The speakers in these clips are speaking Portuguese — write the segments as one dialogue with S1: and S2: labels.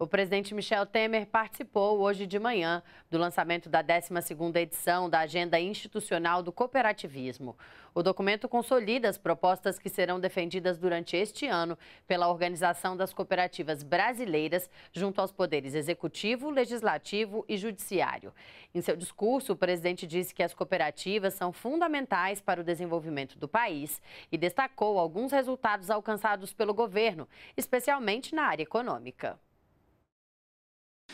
S1: O presidente Michel Temer participou hoje de manhã do lançamento da 12ª edição da Agenda Institucional do Cooperativismo. O documento consolida as propostas que serão defendidas durante este ano pela Organização das Cooperativas Brasileiras junto aos poderes executivo, legislativo e judiciário. Em seu discurso, o presidente disse que as cooperativas são fundamentais para o desenvolvimento do país e destacou alguns resultados alcançados pelo governo, especialmente na área econômica.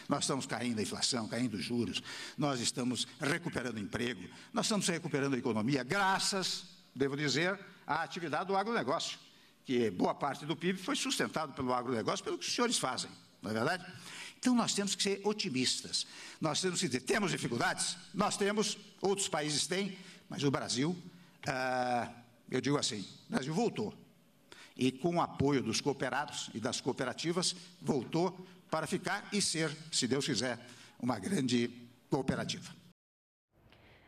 S2: Nós estamos caindo a inflação, caindo os juros, nós estamos recuperando emprego, nós estamos recuperando a economia, graças, devo dizer, à atividade do agronegócio, que boa parte do PIB foi sustentado pelo agronegócio, pelo que os senhores fazem, não é verdade? Então nós temos que ser otimistas. Nós temos que dizer, temos dificuldades? Nós temos, outros países têm, mas o Brasil, ah, eu digo assim, o Brasil voltou. E com o apoio dos cooperados e das cooperativas, voltou para ficar e ser, se Deus quiser, uma grande cooperativa.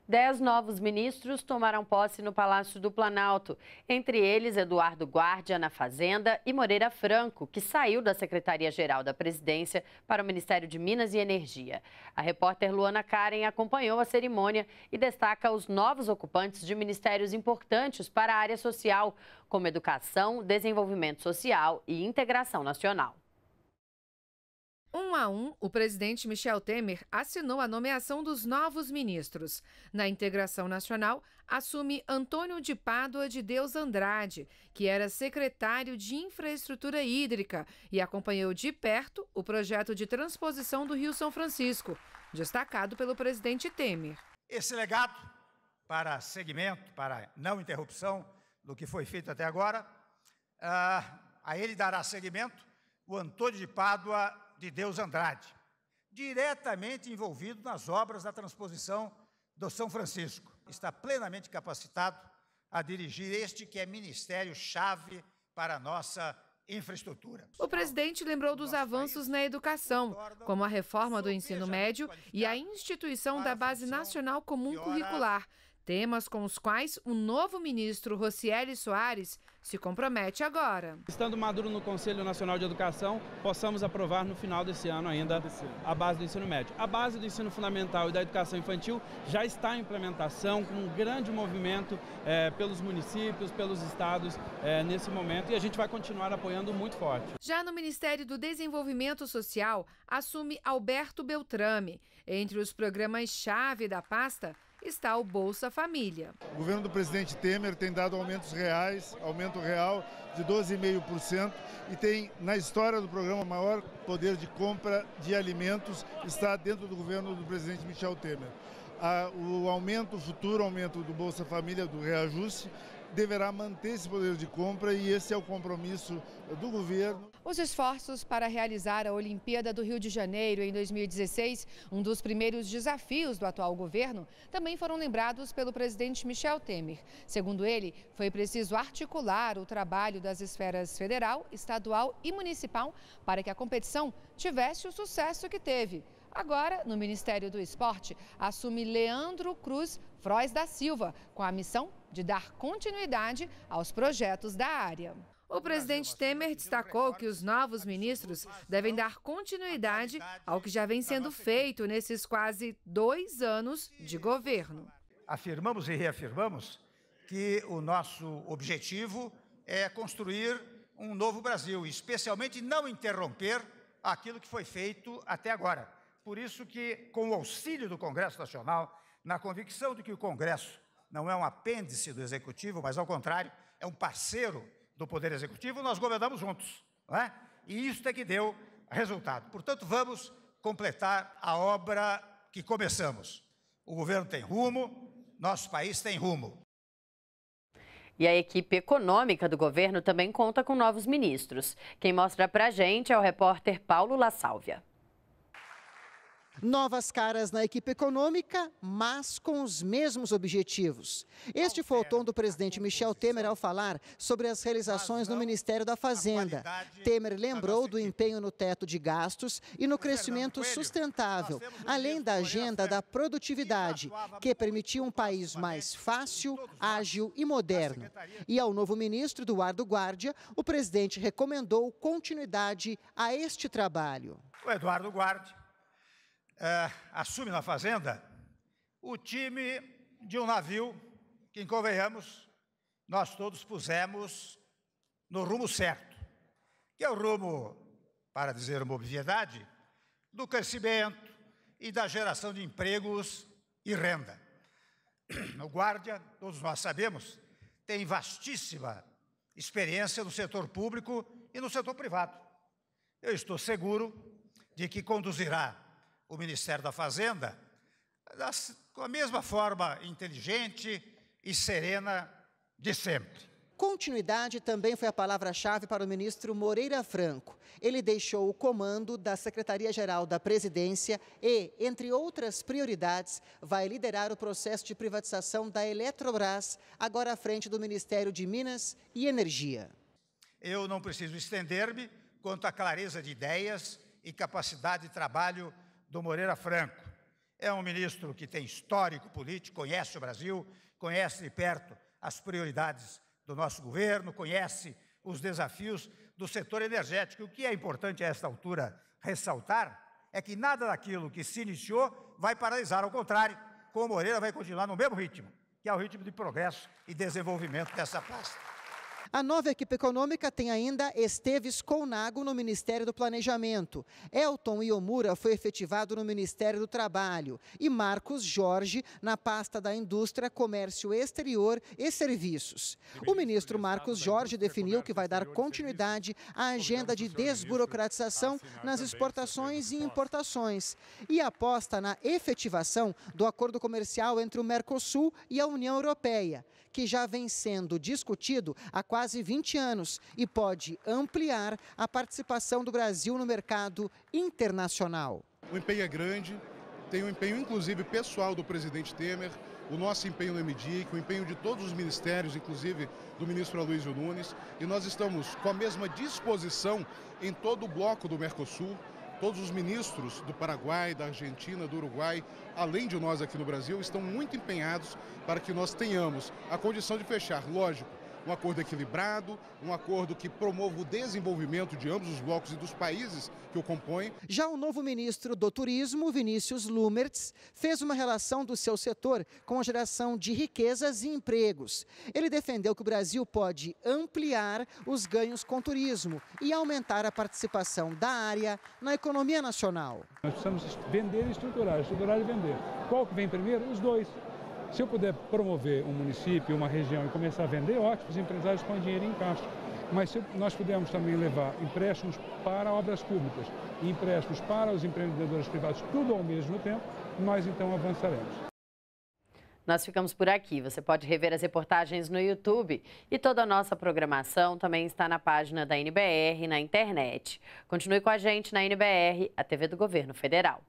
S1: Dez novos ministros tomaram posse no Palácio do Planalto, entre eles Eduardo Guardia na Fazenda e Moreira Franco, que saiu da Secretaria-Geral da Presidência para o Ministério de Minas e Energia. A repórter Luana Karen acompanhou a cerimônia e destaca os novos ocupantes de ministérios importantes para a área social, como Educação, Desenvolvimento Social e Integração Nacional.
S3: Um a um, o presidente Michel Temer assinou a nomeação dos novos ministros. Na integração nacional, assume Antônio de Pádua de Deus Andrade, que era secretário de Infraestrutura Hídrica e acompanhou de perto o projeto de transposição do Rio São Francisco, destacado pelo presidente Temer. Esse legado
S2: para segmento, para não interrupção do que foi feito até agora, ah, a ele dará seguimento o Antônio de Pádua de Deus Andrade, diretamente envolvido nas obras da transposição do São Francisco. Está plenamente capacitado a dirigir este que é ministério-chave para a nossa infraestrutura.
S3: O presidente lembrou dos avanços na educação, como a reforma do ensino médio e a instituição da Base Nacional Comum Curricular, Temas com os quais o novo ministro Rocieli Soares se compromete agora.
S1: Estando maduro no Conselho Nacional de Educação, possamos aprovar no final desse ano ainda a base do ensino médio. A base do ensino fundamental e da educação infantil já está em implementação, com um grande movimento é, pelos municípios, pelos estados é, nesse momento, e a gente vai continuar apoiando muito forte.
S3: Já no Ministério do Desenvolvimento Social, assume Alberto Beltrame. Entre os programas-chave da pasta, está o Bolsa Família.
S2: O governo do presidente Temer tem dado aumentos reais, aumento real de 12,5% e tem, na história do programa, o maior poder de compra de alimentos está dentro do governo do presidente Michel Temer. Ah, o aumento, o futuro aumento do Bolsa Família, do reajuste, deverá manter esse poder de compra e esse é o compromisso do governo.
S3: Os esforços para realizar a Olimpíada do Rio de Janeiro em 2016, um dos primeiros desafios do atual governo, também foram lembrados pelo presidente Michel Temer. Segundo ele, foi preciso articular o trabalho das esferas federal, estadual e municipal para que a competição tivesse o sucesso que teve. Agora, no Ministério do Esporte, assume Leandro Cruz Frois da Silva, com a missão de dar continuidade aos projetos da área. O presidente Temer destacou que os novos ministros devem dar continuidade ao que já vem sendo feito nesses quase dois anos de governo.
S2: Afirmamos e reafirmamos que o nosso objetivo é construir um novo Brasil, especialmente não interromper aquilo que foi feito até agora. Por isso que, com o auxílio do Congresso Nacional, na convicção de que o Congresso não é um apêndice do Executivo, mas, ao contrário, é um parceiro do Poder Executivo, nós governamos juntos. Não é? E isso é que deu resultado. Portanto, vamos completar a obra que começamos. O governo tem rumo, nosso país tem rumo.
S1: E a equipe econômica do governo também conta com novos ministros. Quem mostra pra gente é o repórter Paulo La Sálvia.
S4: Novas caras na equipe econômica, mas com os mesmos objetivos. Este foi o tom do presidente Michel Temer ao falar sobre as realizações no Ministério da Fazenda. Temer lembrou do empenho no teto de gastos e no crescimento sustentável, além da agenda da produtividade, que permitiu um país mais fácil, ágil e moderno. E ao novo ministro, Eduardo Guardia, o presidente recomendou continuidade a este trabalho.
S2: O Eduardo Guardia é, assume na Fazenda o time de um navio que, convenhamos, nós todos pusemos no rumo certo, que é o rumo, para dizer uma obviedade, do crescimento e da geração de empregos e renda. O Guardia, todos nós sabemos, tem vastíssima experiência no setor público e no setor privado. Eu estou seguro de que conduzirá o Ministério da Fazenda, com a mesma forma inteligente e serena de sempre.
S4: Continuidade também foi a palavra-chave para o ministro Moreira Franco. Ele deixou o comando da Secretaria-Geral da Presidência e, entre outras prioridades, vai liderar o processo de privatização da Eletrobras, agora à frente do Ministério de Minas e Energia.
S2: Eu não preciso estender-me quanto à clareza de ideias e capacidade de trabalho do Moreira Franco. É um ministro que tem histórico político, conhece o Brasil, conhece de perto as prioridades do nosso governo, conhece os desafios do setor energético. O que é importante a esta altura ressaltar é que nada daquilo que se iniciou vai paralisar, ao contrário, com o Moreira vai continuar no mesmo ritmo, que é o ritmo de progresso e desenvolvimento dessa pasta.
S4: A nova equipe econômica tem ainda Esteves Colnago no Ministério do Planejamento. Elton Iomura foi efetivado no Ministério do Trabalho. E Marcos Jorge na pasta da Indústria, Comércio Exterior e Serviços. O ministro Marcos Jorge definiu que vai dar continuidade à agenda de desburocratização nas exportações e importações. E aposta na efetivação do acordo comercial entre o Mercosul e a União Europeia, que já vem sendo discutido há quase quase 20 anos e pode ampliar a participação do Brasil no mercado internacional.
S2: O empenho é grande, tem o um empenho inclusive pessoal do presidente Temer, o nosso empenho no MDIC, o empenho de todos os ministérios, inclusive do ministro Aloysio Nunes, e nós estamos com a mesma disposição em todo o bloco do Mercosul, todos os ministros do Paraguai, da Argentina, do Uruguai, além de nós aqui no Brasil, estão muito empenhados para que nós tenhamos a condição de fechar, lógico, um acordo equilibrado, um acordo que promova o desenvolvimento de ambos os blocos e dos países que o compõem. Já o novo ministro
S4: do Turismo, Vinícius Lumertz, fez uma relação do seu setor com a geração de riquezas e empregos. Ele defendeu que o Brasil pode ampliar os ganhos com o turismo e aumentar a participação da área na economia nacional.
S2: Nós precisamos vender e estruturar, estruturar e vender. Qual que vem primeiro? Os dois. Se eu puder promover um município, uma região e começar a vender, ótimo, os empresários põem dinheiro em caixa. Mas se nós pudermos também levar empréstimos para obras públicas e empréstimos para os empreendedores privados, tudo ao mesmo tempo, nós então avançaremos.
S1: Nós ficamos por aqui. Você pode rever as reportagens no YouTube e toda a nossa programação também está na página da NBR na internet. Continue com a gente na NBR, a TV do Governo Federal.